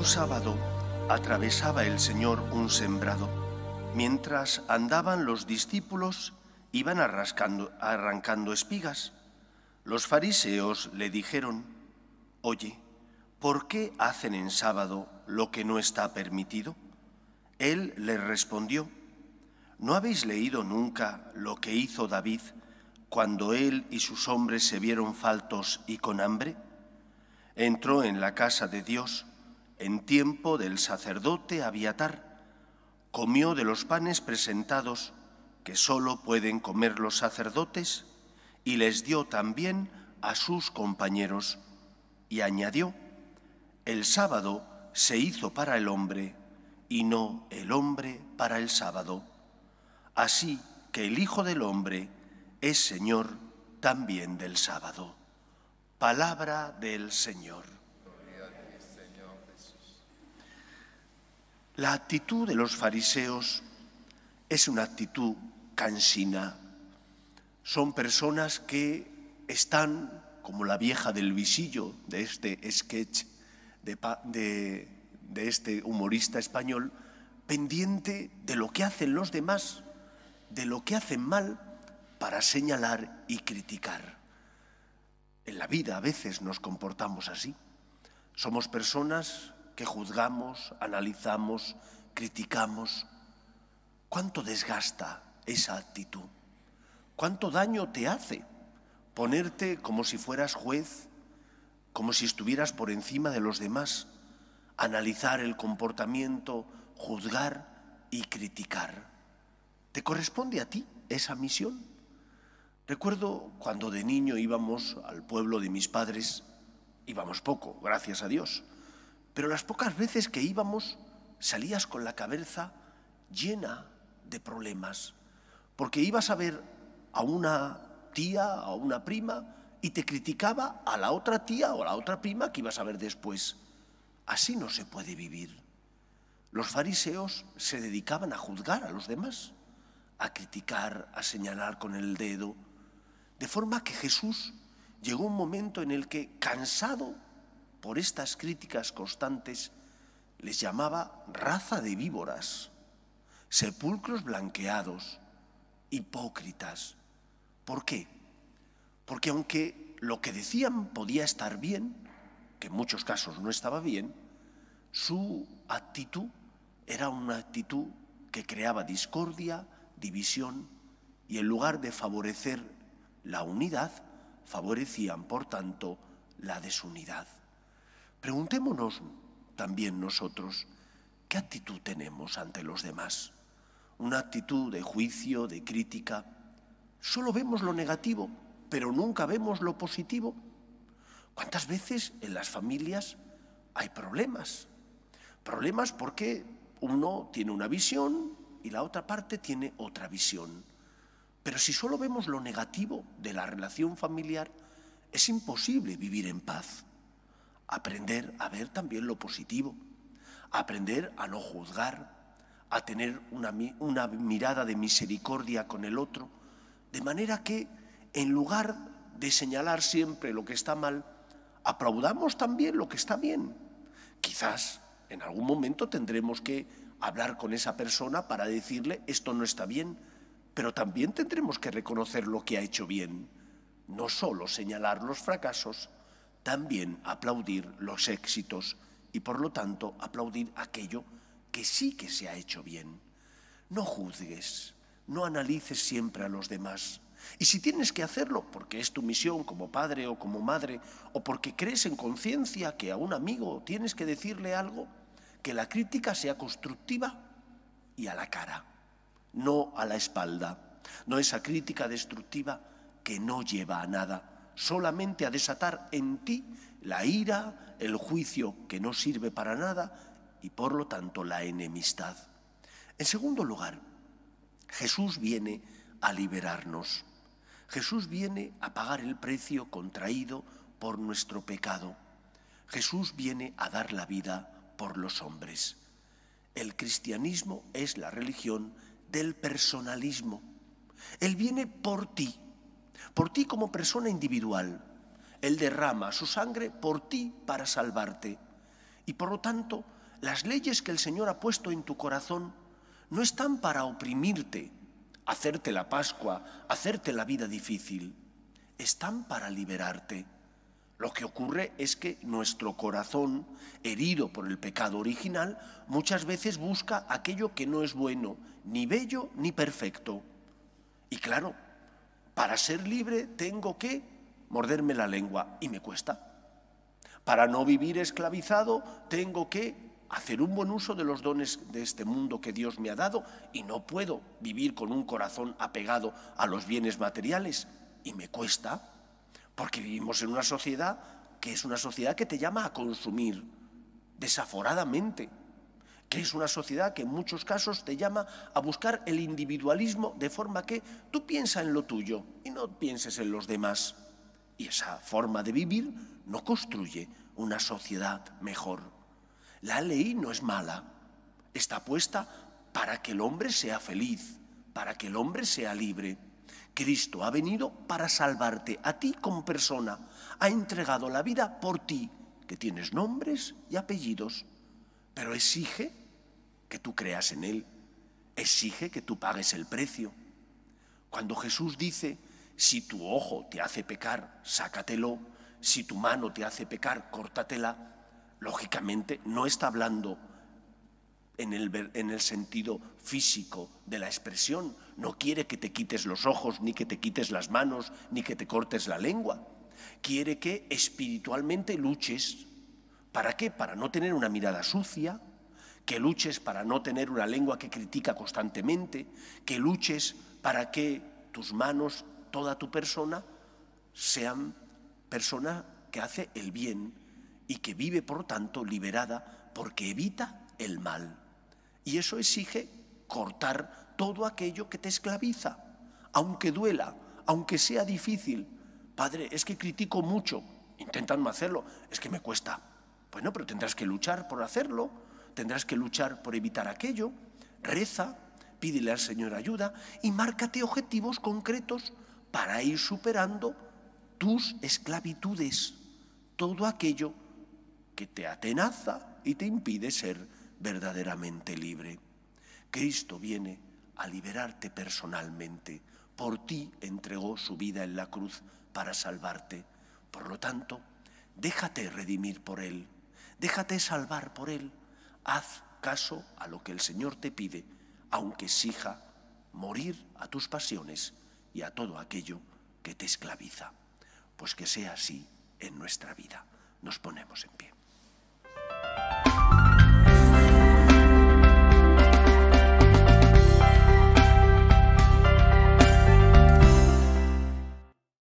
un sábado atravesaba el Señor un sembrado. Mientras andaban los discípulos, iban arrancando espigas. Los fariseos le dijeron, Oye, ¿por qué hacen en sábado lo que no está permitido? Él les respondió, ¿no habéis leído nunca lo que hizo David cuando él y sus hombres se vieron faltos y con hambre? Entró en la casa de Dios, en tiempo del sacerdote Abiatar, comió de los panes presentados que sólo pueden comer los sacerdotes y les dio también a sus compañeros y añadió, el sábado se hizo para el hombre y no el hombre para el sábado. Así que el Hijo del Hombre es Señor también del sábado. Palabra del Señor. La actitud de los fariseos es una actitud cansina. Son personas que están como la vieja del visillo de este sketch de, este humorista español, pendiente de lo que hacen los demás, de lo que hacen mal, para señalar y criticar. En la vida a veces nos comportamos así. Somos personas que juzgamos, analizamos, criticamos. ¿Cuánto desgasta esa actitud? ¿Cuánto daño te hace ponerte como si fueras juez, como si estuvieras por encima de los demás, analizar el comportamiento, juzgar y criticar? ¿Te corresponde a ti esa misión? Recuerdo cuando de niño íbamos al pueblo de mis padres, íbamos poco, gracias a Dios, pero las pocas veces que íbamos salías con la cabeza llena de problemas, porque ibas a ver a una tía, a una prima, y te criticaba a la otra tía o a la otra prima que ibas a ver después. Así no se puede vivir. Los fariseos se dedicaban a juzgar a los demás, a criticar, a señalar con el dedo, de forma que Jesús llegó un momento en el que, cansado por estas críticas constantes, les llamaba raza de víboras, sepulcros blanqueados, hipócritas. ¿Por qué? Porque aunque lo que decían podía estar bien, que en muchos casos no estaba bien, su actitud era una actitud que creaba discordia, división, y en lugar de favorecer la unidad, favorecían, por tanto, la desunidad. Preguntémonos también nosotros qué actitud tenemos ante los demás. Una actitud de juicio, de crítica. Solo vemos lo negativo, pero nunca vemos lo positivo. ¿Cuántas veces en las familias hay problemas? Problemas porque uno tiene una visión y la otra parte tiene otra visión. Pero si solo vemos lo negativo de la relación familiar, es imposible vivir en paz aprender a ver también lo positivo, aprender a no juzgar, a tener una, mirada de misericordia con el otro, de manera que en lugar de señalar siempre lo que está mal, aplaudamos también lo que está bien. Quizás en algún momento tendremos que hablar con esa persona para decirle esto no está bien, pero también tendremos que reconocer lo que ha hecho bien, no solo señalar los fracasos, también aplaudir los éxitos y por lo tanto aplaudir aquello que sí que se ha hecho bien. No juzgues, no analices siempre a los demás. Y si tienes que hacerlo porque es tu misión como padre o como madre, o porque crees en conciencia que a un amigo tienes que decirle algo, que la crítica sea constructiva y a la cara, no a la espalda, no esa crítica destructiva que no lleva a nada, solamente a desatar en ti la ira, el juicio que no sirve para nada y por lo tanto la enemistad. En segundo lugar, Jesús viene a liberarnos. Jesús viene a pagar el precio contraído por nuestro pecado. Jesús viene a dar la vida por los hombres. El cristianismo es la religión del personalismo. Él viene por ti, por ti como persona individual. Él derrama su sangre por ti para salvarte. Y por lo tanto, las leyes que el Señor ha puesto en tu corazón no están para oprimirte, hacerte la Pascua, hacerte la vida difícil, están para liberarte. Lo que ocurre es que nuestro corazón, herido por el pecado original, muchas veces busca aquello que no es bueno, ni bello ni perfecto. Y claro, para ser libre tengo que morderme la lengua y me cuesta. Para no vivir esclavizado tengo que hacer un buen uso de los dones de este mundo que Dios me ha dado y no puedo vivir con un corazón apegado a los bienes materiales y me cuesta porque vivimos en una sociedad que es una sociedad que te llama a consumir desaforadamente que es una sociedad que en muchos casos te llama a buscar el individualismo de forma que tú piensas en lo tuyo y no pienses en los demás. Y esa forma de vivir no construye una sociedad mejor. La ley no es mala, está puesta para que el hombre sea feliz, para que el hombre sea libre. Cristo ha venido para salvarte a ti como persona, ha entregado la vida por ti, que tienes nombres y apellidos, pero exige que tú creas en Él, exige que tú pagues el precio. Cuando Jesús dice, si tu ojo te hace pecar, sácatelo, si tu mano te hace pecar, córtatela, lógicamente no está hablando en el, en el, sentido físico de la expresión. No quiere que te quites los ojos, ni que te quites las manos, ni que te cortes la lengua. Quiere que espiritualmente luches. ¿Para qué? Para no tener una mirada sucia, que luches para no tener una lengua que critica constantemente, que luches para que tus manos, toda tu persona, sean persona que hace el bien y que vive, por tanto, liberada porque evita el mal. Y eso exige cortar todo aquello que te esclaviza, aunque duela, aunque sea difícil. Padre, es que critico mucho, intentan hacerlo, es que me cuesta. Bueno, pero tendrás que luchar por hacerlo tendrás que luchar por evitar aquello, reza, pídele al Señor ayuda y márcate objetivos concretos para ir superando tus esclavitudes, todo aquello que te atenaza y te impide ser verdaderamente libre. Cristo viene a liberarte personalmente. Por ti entregó su vida en la cruz para salvarte. Por lo tanto, déjate redimir por Él, déjate salvar por Él Haz caso a lo que el Señor te pide, aunque exija morir a tus pasiones y a todo aquello que te esclaviza. Pues que sea así en nuestra vida. Nos ponemos en pie.